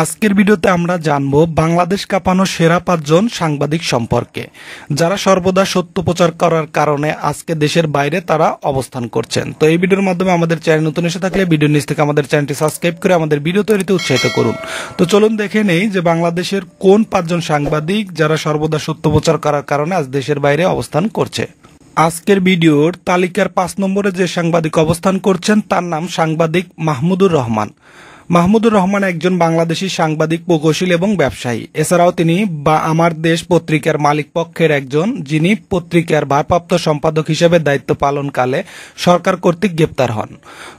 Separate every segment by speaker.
Speaker 1: আজকের ভিডিওতে আমরা জানব বাংলাদেশ কাঁপানো সেরা পাঁচজন সাংবাদিক সম্পর্কে যারা সর্বদা সত্য প্রচার করার কারণে আজকে দেশের বাইরে তারা অবস্থান করছেন তো এই ভিডিওর মাধ্যমে আমাদের চ্যানেল নতুন এসে থাকলে ভিডিও নিচ থেকে আমাদের চ্যানেলটি সাবস্ক্রাইব করে আমাদের ভিডিও তৈরিতে উৎসাহিত করুন তো চলুন দেখে নেই যে বাংলাদেশের কোন পাঁচজন সাংবাদিক যারা সর্বদা সত্য প্রচার করার কারণে আজ দেশের বাইরে অবস্থান করছে আজকের ভিডিওর তালিকার পাঁচ নম্বরে যে সাংবাদিক অবস্থান করছেন তার নাম সাংবাদিক মাহমুদুর রহমান মাহমুদুর রহমান একজন বাংলাদেশী সাংবাদিক প্রকৌশল এবং ব্যবসায়ী এছাড়াও তিনি বা আমার দেশ পত্রিকার মালিকপক্ষের একজন যিনি পত্রিকার ভারপ্রাপ্ত সম্পাদক হিসেবে দায়িত্ব পালনকালে সরকার কর্তৃক গ্রেপ্তার হন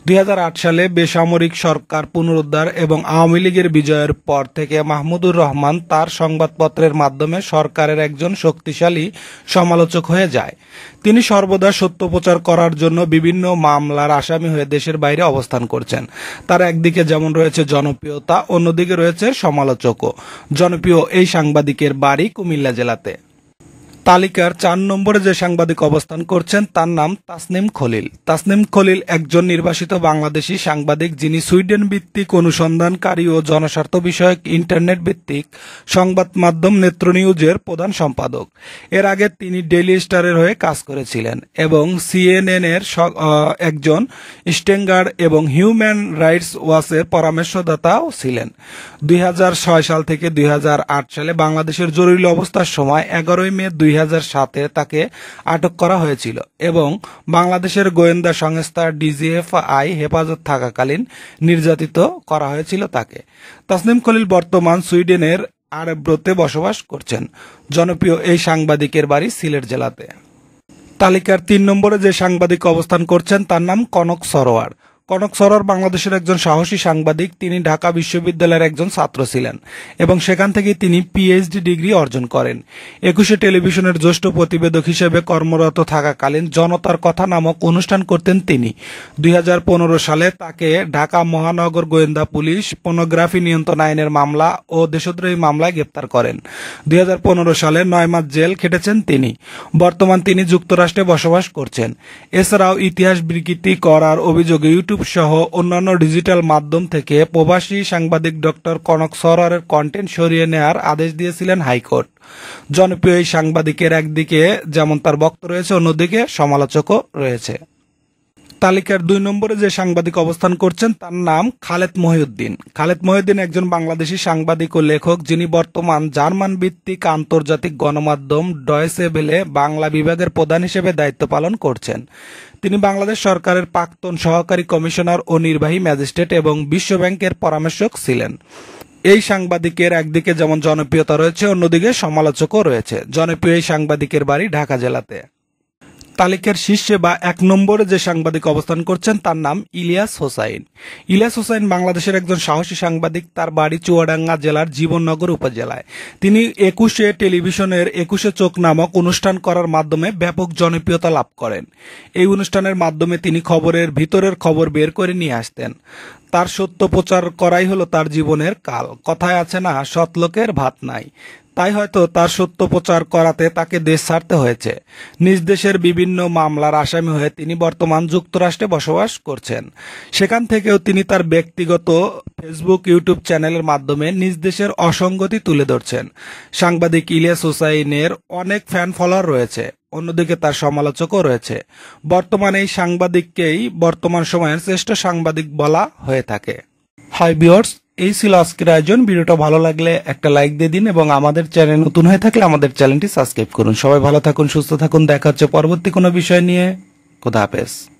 Speaker 1: দুই সালে বেসামরিক সরকার পুনরুদ্ধার এবং আওয়ামী লীগের বিজয়ের পর থেকে মাহমুদুর রহমান তার সংবাদপত্রের মাধ্যমে সরকারের একজন শক্তিশালী সমালোচক হয়ে যায় তিনি সর্বদা সত্য প্রচার করার জন্য বিভিন্ন মামলার আসামি হয়ে দেশের বাইরে অবস্থান করছেন তার একদিকে যেমন রয়েছে জনপ্রিয়তা অন্যদিকে রয়েছে সমালোচকও জনপ্রিয় এই সাংবাদিকের বাড়ি কুমিল্লা জেলাতে তালিকার চার নম্বরে যে সাংবাদিক অবস্থান করছেন তার নাম তাসনিম খলিল তাসনিম খলিল একজন নির্বাসিত বাংলাদেশি সাংবাদিক যিনি সুইডেন ভিত্তিক অনুসন্ধানকারী ও জনস্বার্থ বিষয়ক ইন্টারনেট ভিত্তিক সংবাদ মাধ্যম নেত্র নিউজের প্রধান সম্পাদক এর আগে তিনি ডেইলি স্টারের হয়ে কাজ করেছিলেন এবং সিএনএন এর একজন স্টেঙ্গার এবং হিউম্যান রাইটস ওয়াচের পরামর্শদাতাও ছিলেন দুই সাল থেকে দুই সালে বাংলাদেশের জরুরি অবস্থার সময় এগারোই মে দুই হাজার সাতে তাকে আটক করা হয়েছিল এবং বাংলাদেশের গোয়েন্দা সংস্থা ডিজিএফআই হেফাজত থাকাকালীন নির্যাতিত করা হয়েছিল তাকে তাসনিম খলিল বর্তমান সুইডেনের আরব্রতে বসবাস করছেন জনপ্রিয় এই সাংবাদিকের বাড়ি সিলেট জেলাতে তালিকার তিন নম্বরে যে সাংবাদিক অবস্থান করছেন তার নাম কনক সরোয়ার কনক সরোয়ার বাংলাদেশের একজন সাহসী সাংবাদিক তিনি ঢাকা বিশ্ববিদ্যালয়ের একজন ছাত্র ছিলেন এবং সেখান থেকে তিনি পিএইচডি ডিগ্রি অর্জন করেন একুশে টেলিভিশনের জ্যেষ্ঠ প্রতিবেদক হিসেবে কর্মরত থাকাকালীন জনতার কথা নামক অনুষ্ঠান করতেন তিনি দুই সালে তাকে ঢাকা মহানগর গোয়েন্দা পুলিশ পর্নোগ্রাফি নিয়ন্ত্রণ আইনের মামলা ও দেশদ্রোহী মামলায় গ্রেপ্তার করেন দুই সালে নয় মাস জেল খেটেছেন তিনি বর্তমান তিনি যুক্তরাষ্ট্রে বসবাস করছেন এছাড়াও ইতিহাস বিকৃতি করার অভিযোগে ইউটিউব ইউটিউব সহ অন্যান্য ডিজিটাল মাধ্যম থেকে প্রবাসী সাংবাদিক ডক্টর কনক সরারের কন্টেন্ট সরিয়ে নেয়ার আদেশ দিয়েছিলেন হাইকোর্ট জনপ্রিয় এই সাংবাদিকের একদিকে যেমন তার বক্ত রয়েছে অন্যদিকে সমালোচকও রয়েছে তালিকার দুই নম্বরে যে সাংবাদিক অবস্থান করছেন তার নাম খালেদ মহিউদ্দিন খালেদ মহিউদ্দিন একজন বাংলাদেশি সাংবাদিক ও লেখক যিনি বর্তমান জার্মান ভিত্তিক আন্তর্জাতিক গণমাধ্যম ডয়েসেভেলে বাংলা বিভাগের প্রধান হিসেবে দায়িত্ব পালন করছেন তিনি বাংলাদেশ সরকারের প্রাক্তন সহকারী কমিশনার ও নির্বাহী ম্যাজিস্ট্রেট এবং বিশ্বব্যাংকের পরামর্শক ছিলেন এই সাংবাদিকের একদিকে যেমন জনপ্রিয়তা রয়েছে অন্যদিকে সমালোচকও রয়েছে জনপ্রিয় এই সাংবাদিকের বাড়ি ঢাকা জেলাতে তালিকার শীর্ষে বা এক নম্বরে যে সাংবাদিক অবস্থান করছেন তার নাম ইলিয়াস হোসাইন ইলিয়াস হোসাইন বাংলাদেশের একজন সাহসী সাংবাদিক তার বাড়ি চুয়াডাঙ্গা জেলার জীবননগর উপজেলায় তিনি একুশে টেলিভিশনের একুশে চোখ নামক অনুষ্ঠান করার মাধ্যমে ব্যাপক জনপ্রিয়তা লাভ করেন এই অনুষ্ঠানের মাধ্যমে তিনি খবরের ভিতরের খবর বের করে নিয়ে আসতেন তার সত্য প্রচার করাই হলো তার জীবনের কাল কথায় আছে না সৎ লোকের ভাত নাই তাই হয়তো তার সত্য প্রচার করাতে তাকে দেশ ছাড়তে হয়েছে নিজ দেশের বিভিন্ন মামলার আসামি হয়ে তিনি বর্তমান যুক্তরাষ্ট্রে বসবাস করছেন সেখান থেকেও তিনি তার ব্যক্তিগত ফেসবুক ইউটিউব চ্যানেলের মাধ্যমে নিজ দেশের অসঙ্গতি তুলে ধরছেন সাংবাদিক ইলিয়াস হুসাইনের অনেক ফ্যান ফলোয়ার রয়েছে অন্যদিকে তার সমালোচকও রয়েছে বর্তমানে এই সাংবাদিককেই বর্তমান সময়ের শ্রেষ্ঠ সাংবাদিক বলা হয়ে থাকে হাই বিয়ার্স এই ছিল আজকের আয়োজন ভিডিওটা ভালো লাগলে একটা লাইক দিয়ে দিন এবং আমাদের চ্যানেল নতুন হয়ে থাকলে আমাদের চ্যানেলটি সাবস্ক্রাইব করুন সবাই ভালো থাকুন সুস্থ থাকুন দেখা হচ্ছে পরবর্তী কোনো বিষয় নিয়ে খোদা হাফেজ